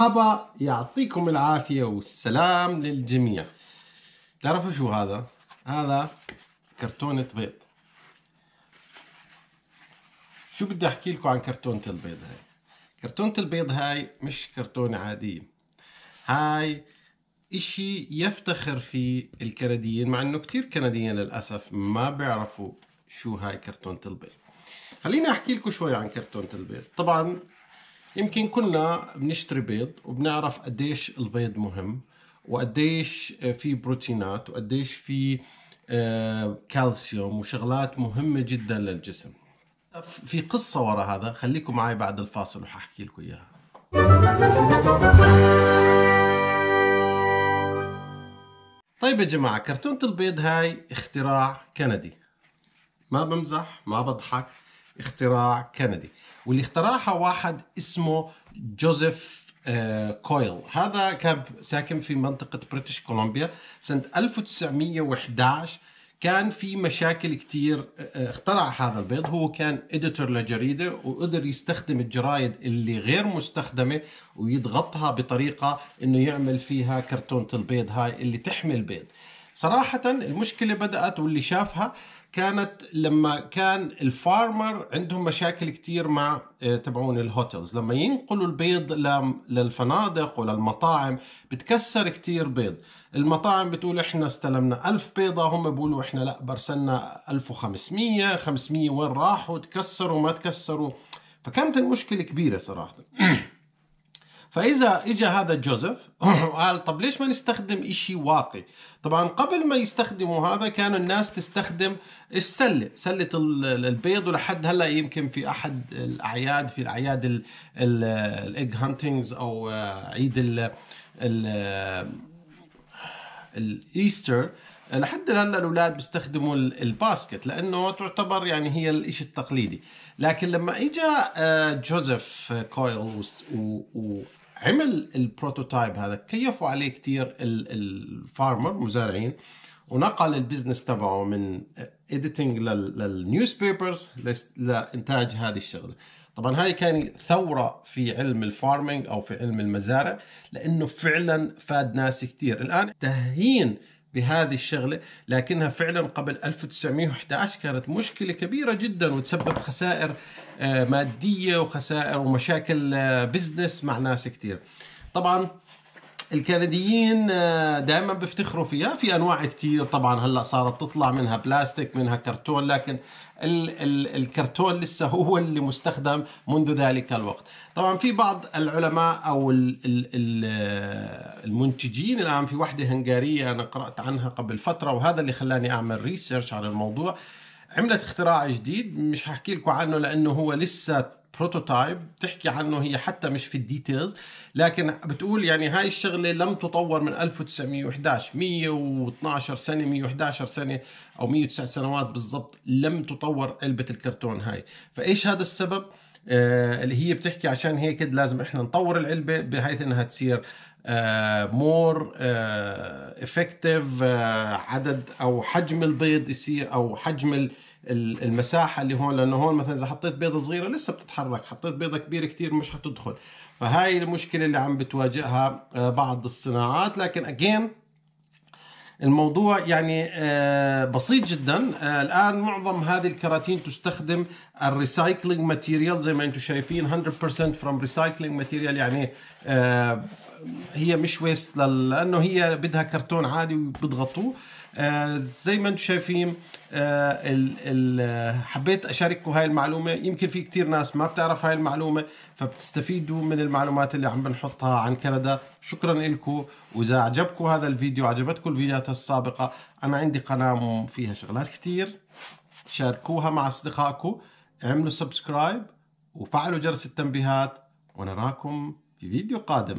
مرحبا يعطيكم العافية والسلام للجميع تعرفوا شو هذا؟ هذا كرتونة بيض شو بدي أحكي لكم عن كرتونة البيض هاي كرتونة البيض هاي مش كرتونة عادية هاي اشي يفتخر فيه الكنديين مع انه كتير كنديين للأسف ما بيعرفوا شو هاي كرتونة البيض خليني احكي لكم شوي عن كرتونة البيض طبعا يمكن كلنا بنشتري بيض وبنعرف قديش البيض مهم وقديش آه، في بروتينات وقديش في آه، كالسيوم وشغلات مهمة جدا للجسم في قصة ورا هذا خليكم معي بعد الفاصل وحاحكي لكم إياها طيب يا جماعة كرتونة البيض هاي اختراع كندي ما بمزح ما بضحك اختراع كندي واللي اخترعها واحد اسمه جوزيف آه، كويل هذا كان ساكن في منطقة بريتش كولومبيا سنة 1911 كان في مشاكل كتير آه، آه، اخترع هذا البيض هو كان اديتور لجريدة وقدر يستخدم الجرايد اللي غير مستخدمة ويضغطها بطريقة انه يعمل فيها كرتونة البيض هاي اللي تحمي البيض صراحة المشكلة بدأت واللي شافها كانت لما كان الفارمر عندهم مشاكل كتير مع آه، تبعون الهوتيلز لما ينقلوا البيض للفنادق وللمطاعم بتكسر كتير بيض المطاعم بتقول احنا استلمنا ألف بيضة هم بيقولوا احنا لا برسلنا 1500 500 وين راحوا تكسروا ما تكسروا فكانت المشكلة كبيرة صراحة فاذا اجى هذا جوزيف وقال طب ليش ما نستخدم إشي واقي طبعا قبل ما يستخدموا هذا كانوا الناس تستخدم السله سله البيض ولحد هلا يمكن في احد الاعياد في الاعياد الايج هانتنجز او عيد ال الايستر لحد هلا الاولاد بيستخدموا الباسكت لانه تعتبر يعني هي الشيء التقليدي لكن لما اجى آه، جوزيف كويل عمل البروتوتايب هذا كيفوا عليه كثير الفارمر المزارعين ونقل البزنس تبعه من اديتنج للنيوز بيبرز لانتاج هذه الشغله طبعا هاي كان ثوره في علم الفارمنج او في علم المزارع لانه فعلا فاد ناس كثير الان تهيين بهذه الشغلة لكنها فعلا قبل 1911 كانت مشكلة كبيرة جدا وتسبب خسائر آه، مادية وخسائر ومشاكل بزنس آه، مع ناس كتير طبعا الكنديين آه، دائما بيفتخروا فيها في انواع كثير طبعا هلا صارت تطلع منها بلاستيك منها كرتون لكن ال ال الكرتون لسه هو اللي مستخدم منذ ذلك الوقت طبعا في بعض العلماء او ال ال ال آه، المنتجين الان في وحده هنغاريه انا قرات عنها قبل فتره وهذا اللي خلاني اعمل ريسيرش على الموضوع عملت اختراع جديد مش هحكي لكم عنه لانه هو لسه بروتوتايب بتحكي عنه هي حتى مش في الديتيلز لكن بتقول يعني هاي الشغله لم تطور من 1911 112 سنه 111 سنه او 109 سنوات بالضبط لم تطور علبه الكرتون هاي فايش هذا السبب آه اللي هي بتحكي عشان هيك لازم احنا نطور العلبه بحيث انها تصير مور آه، افكتيف آه، آه، عدد او حجم البيض يصير او حجم المساحه اللي هون لانه هون مثلا اذا حطيت بيضه صغيره لسه بتتحرك حطيت بيضه كبيره كثير مش حتدخل فهاي المشكله اللي عم بتواجهها آه، بعض الصناعات لكن اجين الموضوع يعني آه، بسيط جدا آه، الان معظم هذه الكراتين تستخدم الريسايكلينج ماتيريال زي ما انتم شايفين 100% فروم ريسايكلينج ماتيريال يعني هي مش ويست لانه هي بدها كرتون عادي وبضغطوه آه، زي ما انتم شايفين آه، حبيت اشارككم هاي المعلومه يمكن في كثير ناس ما بتعرف هاي المعلومه فبتستفيدوا من المعلومات اللي عم بنحطها عن كندا شكرا لكم واذا عجبكم هذا الفيديو عجبتكم الفيديوهات السابقه انا عندي قناه فيها شغلات كثير شاركوها مع اصدقائكم اعملوا سبسكرايب وفعلوا جرس التنبيهات ونراكم في فيديو قادم